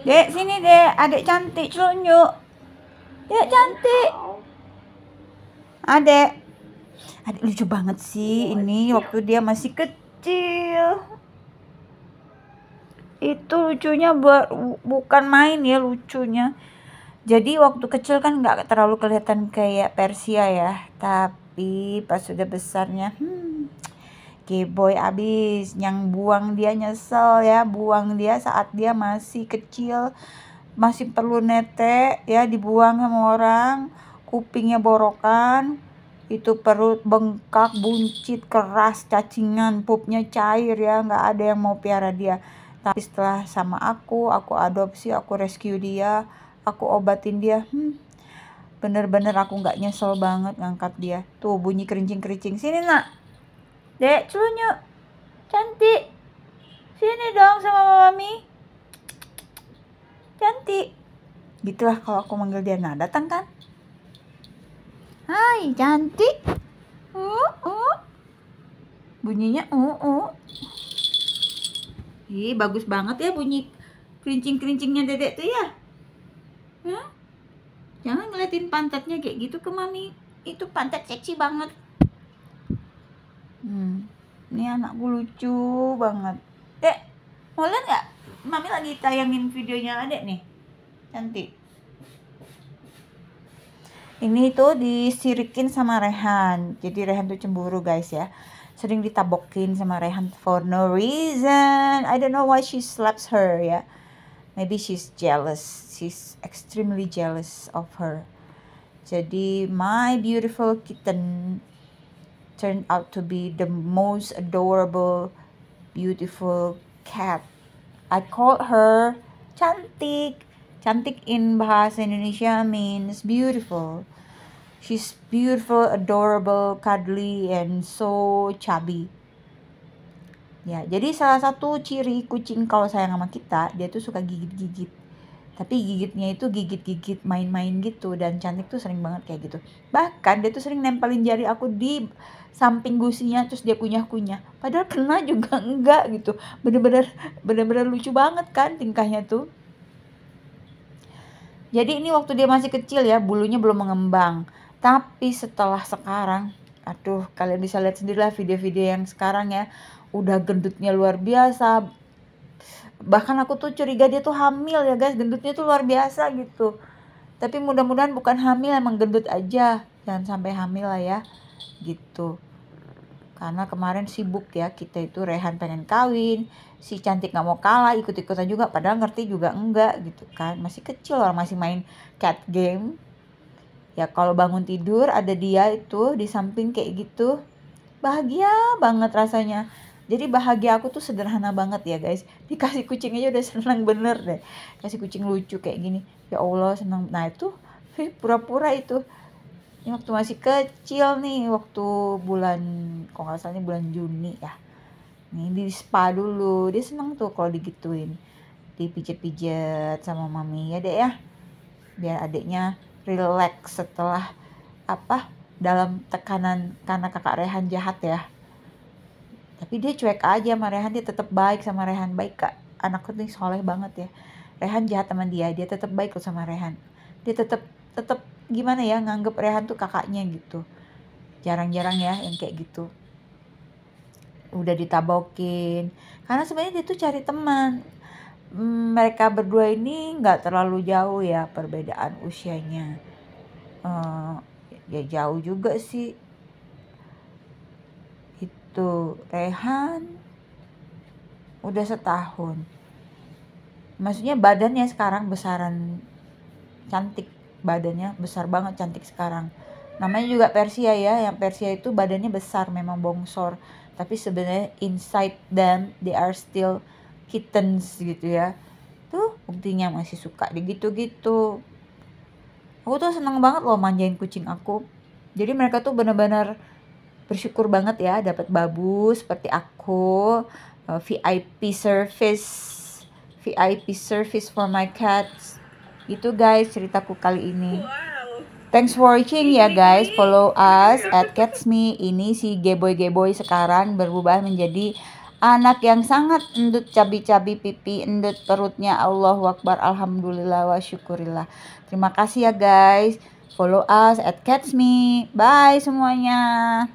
Dek, sini dek, adik cantik celunyuk. Ya cantik. adik ah, adik lucu banget sih ini waktu dia masih kecil. Itu lucunya buat bukan main ya lucunya. Jadi waktu kecil kan nggak terlalu kelihatan kayak Persia ya, tapi pas sudah besarnya, hmm, boy abis yang buang dia nyesel ya buang dia saat dia masih kecil masih perlu nete ya dibuang sama orang kupingnya borokan itu perut bengkak buncit keras cacingan pupnya cair ya nggak ada yang mau piara dia tapi setelah sama aku aku adopsi aku rescue dia aku obatin dia hmm, bener-bener aku nggak nyesel banget ngangkat dia tuh bunyi kerincing-kerincing sini nak Dek, cunyu. Cantik. Sini dong sama mami. Cantik. Gitulah kalau aku manggil dia. Nah, datang kan? Hai, cantik. Uh, uh. Bunyinya uh, uh. Ih, bagus banget ya bunyi kerincing-kerincingnya dedek tuh ya. Jangan ngeliatin pantatnya kayak gitu ke mami. Itu pantat seksi banget. Hmm. Ini anakku lucu banget. Dek, eh, mau lihat nggak? Mami lagi tayangin videonya adek nih. Cantik. Ini tuh disirikin sama Rehan. Jadi Rehan tuh cemburu guys ya. Sering ditabokin sama Rehan for no reason. I don't know why she slaps her ya. Maybe she's jealous. She's extremely jealous of her. Jadi my beautiful kitten turned out to be the most adorable, beautiful cat. I called her cantik. Cantik in bahasa Indonesia means beautiful. She's beautiful, adorable, cuddly, and so chubby. Ya, jadi salah satu ciri kucing kalau sayang sama kita, dia tuh suka gigit-gigit tapi gigitnya itu gigit-gigit main-main gitu dan cantik tuh sering banget kayak gitu bahkan dia tuh sering nempelin jari aku di samping gusinya terus dia kunyah-kunyah padahal kena juga enggak gitu bener-bener bener-bener lucu banget kan tingkahnya tuh jadi ini waktu dia masih kecil ya bulunya belum mengembang tapi setelah sekarang aduh kalian bisa lihat sendirilah video-video yang sekarang ya udah gendutnya luar biasa bahkan aku tuh curiga dia tuh hamil ya guys gendutnya tuh luar biasa gitu tapi mudah-mudahan bukan hamil emang gendut aja jangan sampai hamil lah ya gitu karena kemarin sibuk ya kita itu Rehan pengen kawin si cantik nggak mau kalah ikut-ikutan juga padahal ngerti juga enggak gitu kan masih kecil orang masih main cat game ya kalau bangun tidur ada dia itu di samping kayak gitu bahagia banget rasanya jadi bahagia aku tuh sederhana banget ya guys. Dikasih kucing aja udah senang bener deh. Kasih kucing lucu kayak gini. Ya Allah senang. Nah itu pura-pura itu. Ini waktu masih kecil nih. Waktu bulan, kalau gak salah ini bulan Juni ya. Ini di spa dulu. Dia senang tuh kalau digituin. Dipijet-pijet sama mami ya deh ya. Biar adiknya relax setelah apa dalam tekanan karena kakak Rehan jahat ya tapi dia cuek aja sama Rehan dia tetap baik sama Rehan baik kak anakku tuh soleh banget ya Rehan jahat sama dia dia tetap baik loh sama Rehan dia tetap tetap gimana ya nganggep Rehan tuh kakaknya gitu jarang-jarang ya yang kayak gitu udah ditabokin karena sebenarnya dia tuh cari teman hmm, mereka berdua ini nggak terlalu jauh ya perbedaan usianya uh, ya jauh juga sih tuh Rehan udah setahun maksudnya badannya sekarang besaran cantik badannya besar banget cantik sekarang namanya juga Persia ya yang Persia itu badannya besar memang bongsor tapi sebenarnya inside them they are still kittens gitu ya tuh buktinya masih suka gitu-gitu aku tuh seneng banget loh manjain kucing aku jadi mereka tuh bener-bener bersyukur banget ya dapat babu seperti aku uh, eh, VIP service VIP service for my cats itu guys ceritaku kali ini thanks for watching ya guys follow us at cats me ini si geboy geboy sekarang berubah menjadi anak yang sangat endut cabi-cabi pipi endut perutnya Allah wakbar Alhamdulillah wa syukurillah terima kasih ya guys follow us at catch me bye semuanya